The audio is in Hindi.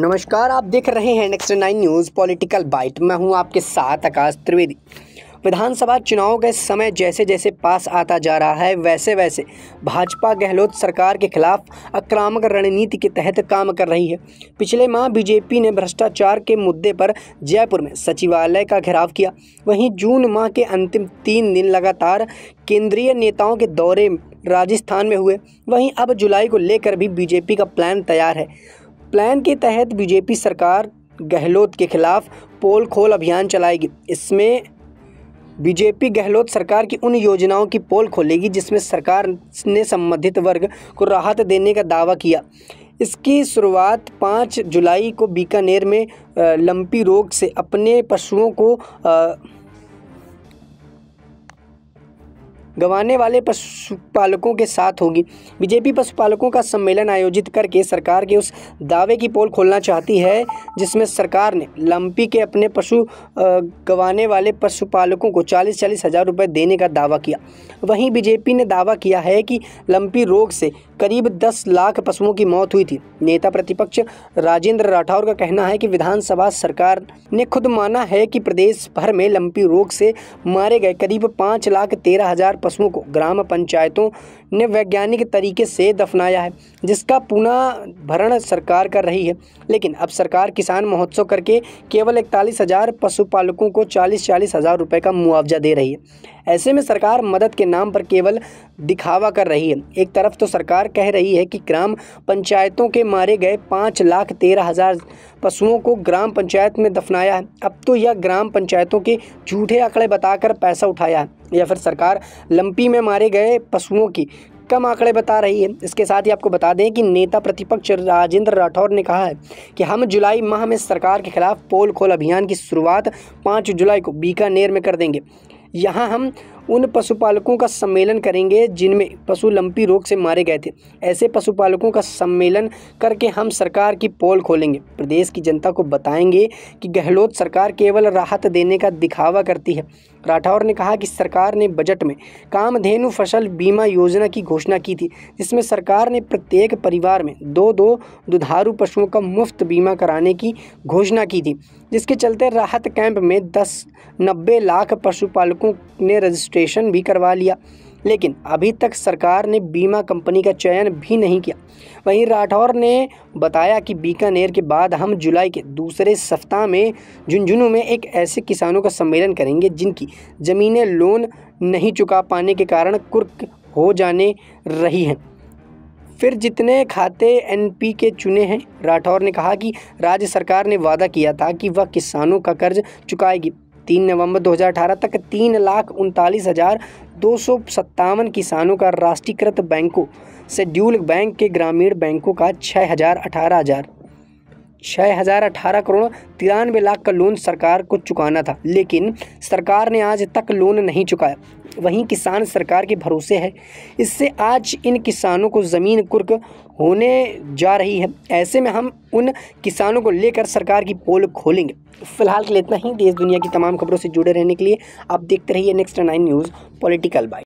नमस्कार आप देख रहे हैं next nine news political bite मैं हूं आपके साथ आकाश त्रिवेदी विधानसभा चुनाव के समय जैसे जैसे पास आता जा रहा है वैसे वैसे भाजपा गहलोत सरकार के खिलाफ आक्रामक रणनीति के तहत काम कर रही है पिछले माह बीजेपी ने भ्रष्टाचार के मुद्दे पर जयपुर में सचिवालय का घेराव किया वहीं जून माह के अंतिम तीन दिन लगातार केंद्रीय नेताओं के दौरे राजस्थान में हुए वहीं अब जुलाई को लेकर भी बीजेपी का प्लान तैयार है प्लान के तहत बीजेपी सरकार गहलोत के खिलाफ पोल खोल अभियान चलाएगी इसमें बीजेपी गहलोत सरकार की उन योजनाओं की पोल खोलेगी जिसमें सरकार ने संबंधित वर्ग को राहत देने का दावा किया इसकी शुरुआत 5 जुलाई को बीकानेर में लंपी रोग से अपने पशुओं को गंवाने वाले पशुपालकों के साथ होगी बीजेपी पशुपालकों का सम्मेलन आयोजित करके सरकार के उस दावे की पोल खोलना चाहती है जिसमें सरकार ने लंपी के अपने पशु गंवाने वाले पशुपालकों को चालीस चालीस हज़ार रुपये देने का दावा किया वहीं बीजेपी ने दावा किया है कि लंपी रोग से करीब दस लाख पशुओं की मौत हुई थी नेता प्रतिपक्ष राजेंद्र राठौर का कहना है कि विधानसभा सरकार ने खुद माना है कि प्रदेश भर में लंपी रोग से मारे गए करीब पाँच लाख तेरह हज़ार पशुओं को ग्राम पंचायतों ने वैज्ञानिक तरीके से दफनाया है जिसका पुनः भरण सरकार कर रही है लेकिन अब सरकार किसान महोत्सव करके केवल इकतालीस हज़ार पशुपालकों को चालीस चालीस हज़ार रुपये का मुआवजा दे रही है ऐसे में सरकार मदद के नाम पर केवल दिखावा कर रही है एक तरफ तो सरकार कह रही है कि ग्राम पंचायतों के मारे गए पाँच लाख तेरह हज़ार पशुओं को ग्राम पंचायत में दफनाया है अब तो यह ग्राम पंचायतों के झूठे आंकड़े बताकर पैसा उठाया है या फिर सरकार लंपी में मारे गए पशुओं की कम आंकड़े बता रही है इसके साथ ही आपको बता दें कि नेता प्रतिपक्ष राजेंद्र राठौर ने कहा है कि हम जुलाई माह में सरकार के खिलाफ पोल खोल अभियान की शुरुआत पाँच जुलाई को बीकानेर में कर देंगे यहाँ हम उन पशुपालकों का सम्मेलन करेंगे जिनमें पशु लंपी रोग से मारे गए थे ऐसे पशुपालकों का सम्मेलन करके हम सरकार की पोल खोलेंगे प्रदेश की जनता को बताएंगे कि गहलोत सरकार केवल राहत देने का दिखावा करती है राठौर ने कहा कि सरकार ने बजट में कामधेनु फसल बीमा योजना की घोषणा की थी जिसमें सरकार ने प्रत्येक परिवार में दो दो दुधारू पशुओं का मुफ्त बीमा कराने की घोषणा की थी जिसके चलते राहत कैंप में दस नब्बे लाख पशुपालकों ने रजिस्ट्रेशन भी करवा लिया लेकिन अभी तक सरकार ने बीमा कंपनी का चयन भी नहीं किया वहीं राठौर ने बताया कि बीकानेर के बाद हम जुलाई के दूसरे सप्ताह में झुंझुनू में एक ऐसे किसानों का सम्मेलन करेंगे जिनकी ज़मीनें लोन नहीं चुका पाने के कारण कुर्क हो जाने रही हैं फिर जितने खाते एनपी के चुने हैं राठौर ने कहा कि राज्य सरकार ने वादा किया था कि वह किसानों का कर्ज चुकाएगी तीन नवंबर 2018 तक तीन लाख उनतालीस हज़ार दो सौ सत्तावन किसानों का राष्ट्रीयकृत बैंकों शेड्यूल बैंक के ग्रामीण बैंकों का छः हज़ार अठारह हज़ार छः हज़ार अठारह करोड़ तिरानवे लाख का लोन सरकार को चुकाना था लेकिन सरकार ने आज तक लोन नहीं चुकाया वहीं किसान सरकार के भरोसे है इससे आज इन किसानों को ज़मीन कुर्क होने जा रही है ऐसे में हम उन किसानों को लेकर सरकार की पोल खोलेंगे फिलहाल के लिए इतना ही देश दुनिया की तमाम खबरों से जुड़े रहने के लिए आप देखते रहिए next nine news political bye